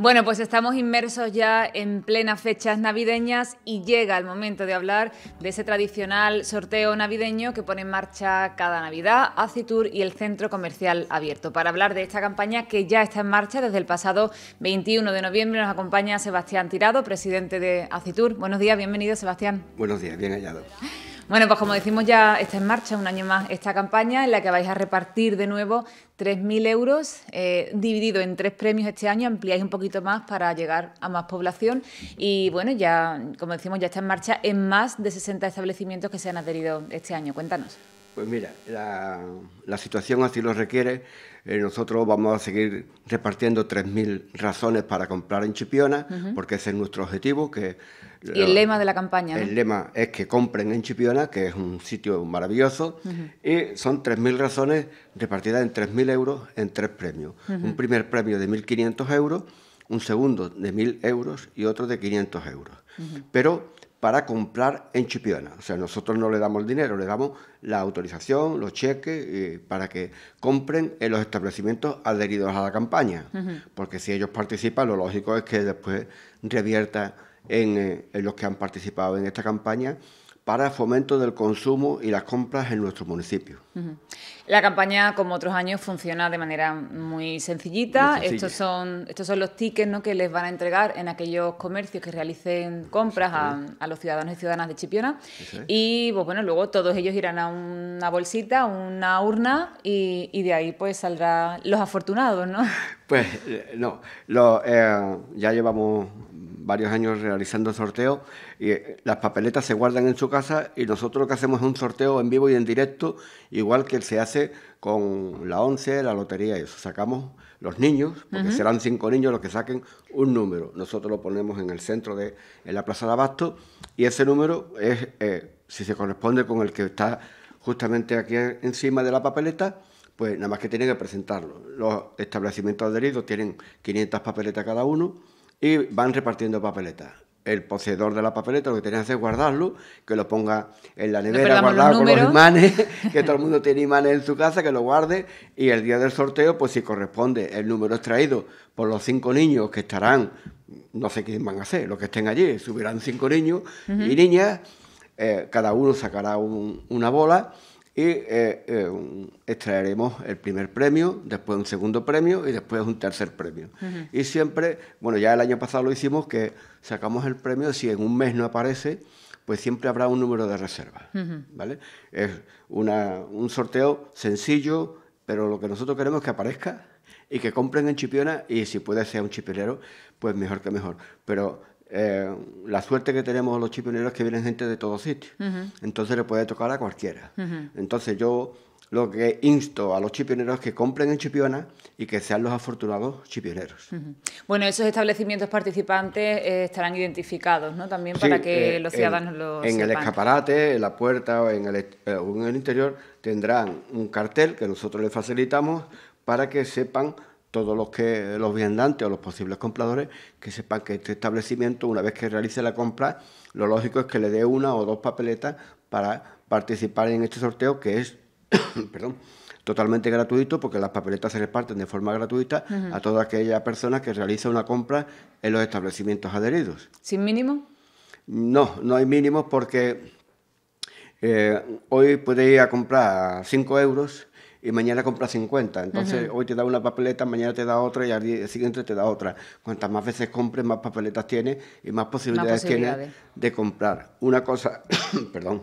Bueno, pues estamos inmersos ya en plenas fechas navideñas y llega el momento de hablar de ese tradicional sorteo navideño que pone en marcha cada Navidad Acitur y el Centro Comercial Abierto. Para hablar de esta campaña que ya está en marcha desde el pasado 21 de noviembre nos acompaña Sebastián Tirado, presidente de Acitur. Buenos días, bienvenido Sebastián. Buenos días, bien hallado. Bueno, pues como decimos ya está en marcha un año más esta campaña en la que vais a repartir de nuevo 3.000 euros eh, dividido en tres premios este año, ampliáis un poquito más para llegar a más población y bueno, ya como decimos ya está en marcha en más de 60 establecimientos que se han adherido este año. Cuéntanos. Pues mira, la, situación así lo requiere. Eh, nosotros vamos a seguir repartiendo 3.000 razones para comprar en Chipiona, porque ese es nuestro objetivo. Que y el lema de la campaña. El lema es que compren en Chipiona, que es un sitio maravilloso, y son 3.000 razones repartidas en 3.000 euros en tres premios. Un primer premio de 1.500 euros, un segundo de 1.000 euros y otro de 500 euros. Pero para comprar en Chipiona. O sea, nosotros no le damos el dinero, le damos la autorización, los cheques, eh, para que compren en los establecimientos adheridos a la campaña. Porque si ellos participan, lo lógico es que después revierta en eh, los que han participado en esta campaña para fomento del consumo y las compras en nuestro municipio. La campaña, como otros años, funciona de manera muy sencillita. estos, son, estos son los tickets ¿no? que les van a entregar en aquellos comercios que realicen compras a, los ciudadanos y ciudadanas de Chipiona. Y pues, bueno, luego todos ellos irán a una bolsita, a una urna y, de ahí pues saldrán los afortunados, ¿no? Pues eh, no, eh, ya llevamos varios años realizando sorteos y eh, las papeletas se guardan en su casa y nosotros lo que hacemos es un sorteo en vivo y en directo, igual que se hace con la 11, la lotería y eso. Sacamos los niños, porque serán cinco niños los que saquen un número. Nosotros lo ponemos en el centro de la Plaza de Abasto y ese número es, si se corresponde con el que está justamente aquí encima de la papeleta, pues nada más que tienen que presentarlo. Los establecimientos adheridos tienen 500 papeletas cada uno y van repartiendo papeletas. El poseedor de la papeleta lo que tiene que hacer es guardarlo, que lo ponga en la nevera, guardado con los imanes, que todo el mundo tiene imanes en su casa, que lo guarde y el día del sorteo, pues si corresponde el número extraído por los cinco niños que estarán, no sé quién van a hacer, los que estén allí, subirán cinco niños y niñas, eh, cada uno sacará una bola y eh, eh, extraeremos el primer premio, después un segundo premio y después un tercer premio. Y siempre, bueno, ya el año pasado lo hicimos que sacamos el premio, si en un mes no aparece, pues siempre habrá un número de reservas. ¿vale? Es una, un sorteo sencillo, pero lo que nosotros queremos es que aparezca y que compren en Chipiona y si puede ser un chipilero, pues mejor que mejor. Pero eh, la suerte que tenemos los chipioneros es que vienen gente de todos sitios. Entonces le puede tocar a cualquiera. Entonces yo lo que insto a los chipioneros es que compren en Chipiona y que sean los afortunados chipioneros. Bueno, esos establecimientos participantes eh, estarán identificados, ¿no? También para que los eh, ciudadanos los En el escaparate, en la puerta o en o en el interior tendrán un cartel que nosotros les facilitamos para que sepan todos los que los viandantes o los posibles compradores que sepan que este establecimiento, una vez que realice la compra, lo lógico es que le dé una o dos papeletas para participar en este sorteo que es totalmente gratuito porque las papeletas se reparten de forma gratuita a toda aquella persona que realiza una compra en los establecimientos adheridos. ¿Sin mínimo? No, no hay mínimo porque eh, hoy puede ir a comprar a 5 euros y mañana compra 50. Entonces, hoy te da una papeleta, mañana te da otra y al día siguiente te da otra. Cuantas más veces compres, más papeletas tienes y más posibilidades, tienes de comprar. Una cosa, perdón,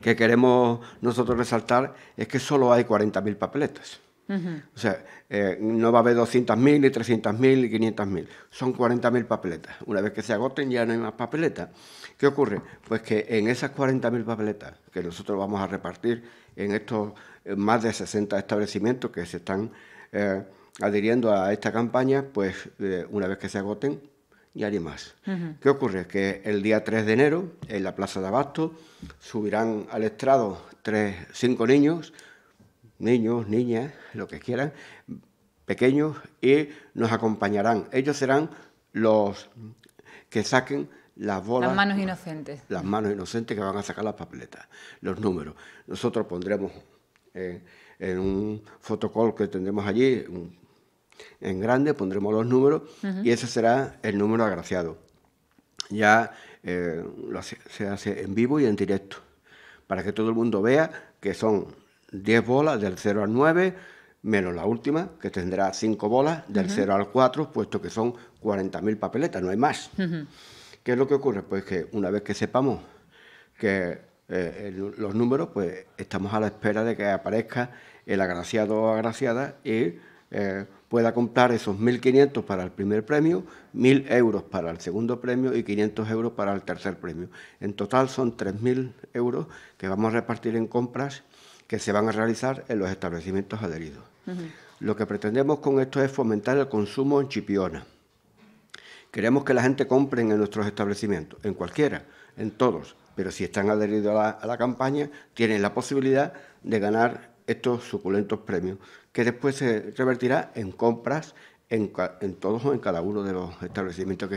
que queremos nosotros resaltar es que solo hay 40.000 papeletas. O sea, eh, no va a haber 200.000, ni 300.000, ni 500.000. Son 40.000 papeletas. Una vez que se agoten ya no hay más papeletas. ¿Qué ocurre? Pues que en esas 40.000 papeletas que nosotros vamos a repartir en estos eh, más de 60 establecimientos que se están eh, adhiriendo a esta campaña, pues eh, una vez que se agoten, y haré más. ¿Qué ocurre? Que el día 3 de enero, en la Plaza de Abasto, subirán al estrado tres, cinco niños, niños, niñas, lo que quieran, pequeños, y nos acompañarán. Ellos serán los que saquen las bolas. Las manos inocentes. Las manos inocentes que van a sacar las papeletas, los números. Nosotros pondremos en, un fotocall que tendremos allí, en grande, pondremos los números y ese será el número agraciado. Ya eh, se hace en vivo y en directo, para que todo el mundo vea que son 10 bolas del 0 al 9, menos la última, que tendrá 5 bolas del 0 al 4, puesto que son 40.000 papeletas, no hay más. ¿Qué es lo que ocurre? Pues que una vez que sepamos que eh, los números, pues estamos a la espera de que aparezca el agraciado o agraciada y eh, pueda comprar esos 1.500 para el primer premio, 1.000 euros para el segundo premio y 500 euros para el tercer premio. En total son 3.000 euros que vamos a repartir en compras que se van a realizar en los establecimientos adheridos. Lo que pretendemos con esto es fomentar el consumo en Chipiona. Queremos que la gente compre en nuestros establecimientos, en cualquiera, en todos, pero si están adheridos a la, campaña, tienen la posibilidad de ganar estos suculentos premios, que después se revertirá en compras en, todos o en cada uno de los establecimientos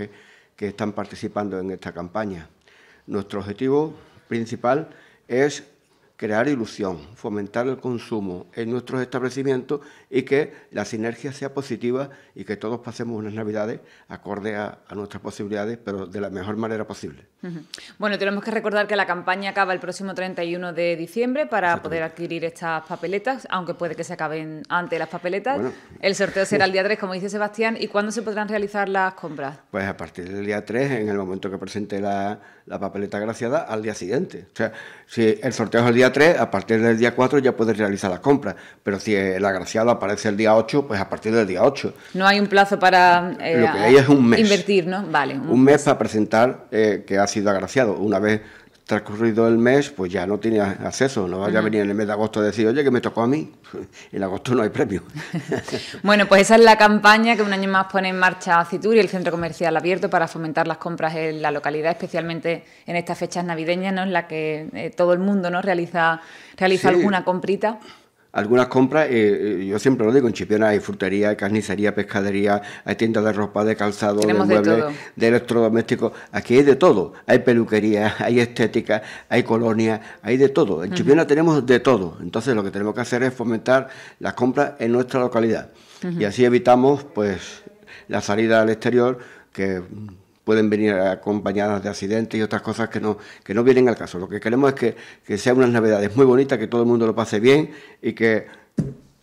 que están participando en esta campaña. Nuestro objetivo principal es crear ilusión, fomentar el consumo en nuestros establecimientos y que la sinergia sea positiva y que todos pasemos unas navidades acorde a, nuestras posibilidades, pero de la mejor manera posible. Bueno, tenemos que recordar que la campaña acaba el próximo 31 de diciembre para poder adquirir estas papeletas, aunque puede que se acaben antes las papeletas. el sorteo será el día 3, como dice Sebastián. ¿Y cuándo se podrán realizar las compras? Pues a partir del día 3, en el momento que presente la, la papeleta graciada, al día siguiente. O sea, si el sorteo es el día 3, a partir del día 4 ya puedes realizar la compra Pero si el agraciado aparece el día 8, pues a partir del día 8. No hay un plazo para eh, invertir, ¿no? Vale. Un, mes, para presentar eh, que ha sido agraciado. Una vez transcurrido el mes, pues ya no tiene acceso, no vaya a venir en el mes de agosto a decir, oye, que me tocó a mí, en agosto no hay premio. bueno, pues esa es la campaña que un año más pone en marcha Cituri, el Centro Comercial Abierto, para fomentar las compras en la localidad, especialmente en estas fechas navideñas, ¿no? en la que eh, todo el mundo ¿no? realiza, realiza alguna comprita algunas compras, eh, eh, yo siempre lo digo, en Chipiona hay frutería, carnicería, pescadería, hay tiendas de ropa, de calzado, de muebles, de, electrodomésticos, aquí hay de todo, hay peluquería, hay estética, hay colonia, hay de todo, en Chipiona tenemos de todo, entonces lo que tenemos que hacer es fomentar las compras en nuestra localidad y así evitamos pues la salida al exterior que pueden venir acompañadas de accidentes y otras cosas que no, que no vienen al caso. Lo que queremos es que, sean unas navidades muy bonitas, que todo el mundo lo pase bien y que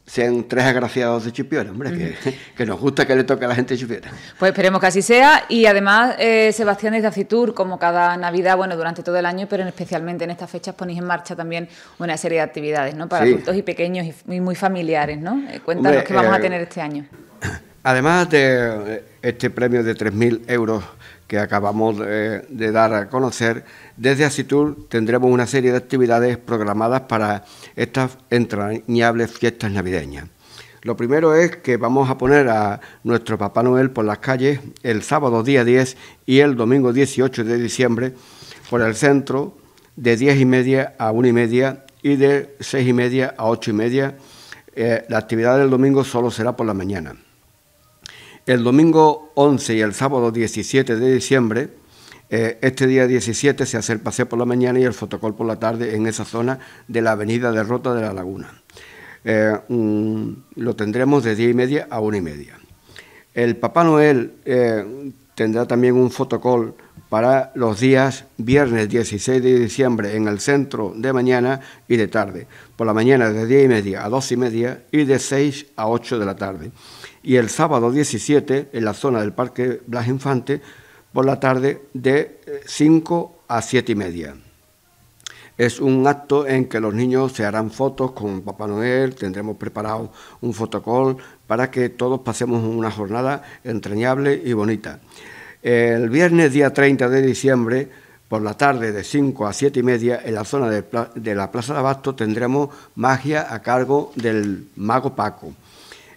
sean tres agraciados de Chipiona, hombre, que, nos gusta que le toque a la gente de Pues esperemos que así sea y además eh, Sebastián desde Acitur... como cada Navidad, bueno, durante todo el año, pero especialmente en estas fechas ponéis en marcha también una serie de actividades, ¿no? Para adultos y pequeños y muy familiares, ¿no? Eh, cuéntanos qué vamos a eh, tener este año. Además de este premio de 3.000 euros que acabamos de, dar a conocer, desde Asitur tendremos una serie de actividades programadas para estas entrañables fiestas navideñas. Lo primero es que vamos a poner a nuestro Papá Noel por las calles el sábado día 10 y el domingo 18 de diciembre por el centro de 10 y media a 1 y media y de 6 y media a 8 y media. Eh, la actividad del domingo solo será por la mañana el domingo 11 y el sábado 17 de diciembre, eh, este día 17 se hace el paseo por la mañana y el fotocol por la tarde en esa zona de la avenida de Rota de la Laguna. Eh, mm, lo tendremos de 10 y media a 1 y media. El Papá Noel eh, tendrá también un fotocol para los días viernes 16 de diciembre en el centro de mañana y de tarde. Por la mañana de 10 y media a dos y media y de 6 a 8 de la tarde y el sábado 17 en la zona del Parque Blas Infante por la tarde de 5 eh, a 7 y media. Es un acto en que los niños se harán fotos con Papá Noel, tendremos preparado un fotocall para que todos pasemos una jornada entrañable y bonita. El viernes día 30 de diciembre, por la tarde de 5 a 7 y media, en la zona de, de la Plaza de Abasto tendremos magia a cargo del mago Paco.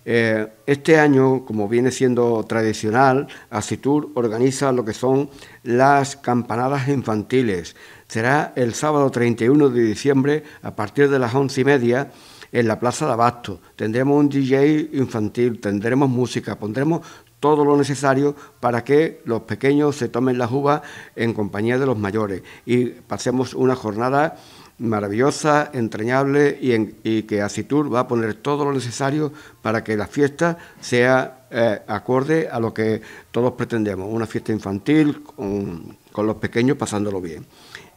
Eh, este año, como viene siendo tradicional, Asitur organiza lo que son las campanadas infantiles. Será el sábado 31 de diciembre a partir de las once y media en la Plaza de Abasto. Tendremos un DJ infantil, tendremos música, pondremos todo lo necesario para que los pequeños se tomen las uvas en compañía de los mayores y pasemos una jornada maravillosa, entrañable y, que Asitur va a poner todo lo necesario para que la fiesta sea eh, acorde a lo que todos pretendemos, una fiesta infantil con, con, los pequeños pasándolo bien.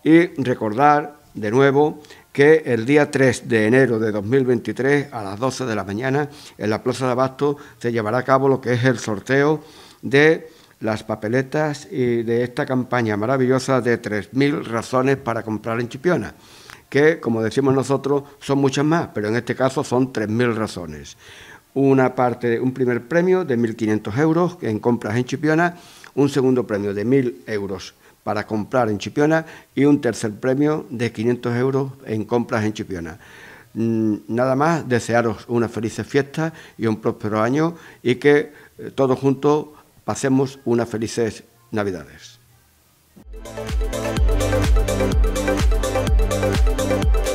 Y recordar de nuevo que el día 3 de enero de 2023 a las 12 de la mañana en la Plaza de Abasto se llevará a cabo lo que es el sorteo de las papeletas y de esta campaña maravillosa de 3.000 razones para comprar en Chipiona que, como decimos nosotros, son muchas más, pero en este caso son 3.000 razones. Una parte, un primer premio de 1.500 euros en compras en Chipiona, un segundo premio de 1.000 euros para comprar en Chipiona y un tercer premio de 500 euros en compras en Chipiona. Mm, nada más, desearos una felices fiesta y un próspero año y que eh, todos juntos pasemos unas felices Navidades. Thank you.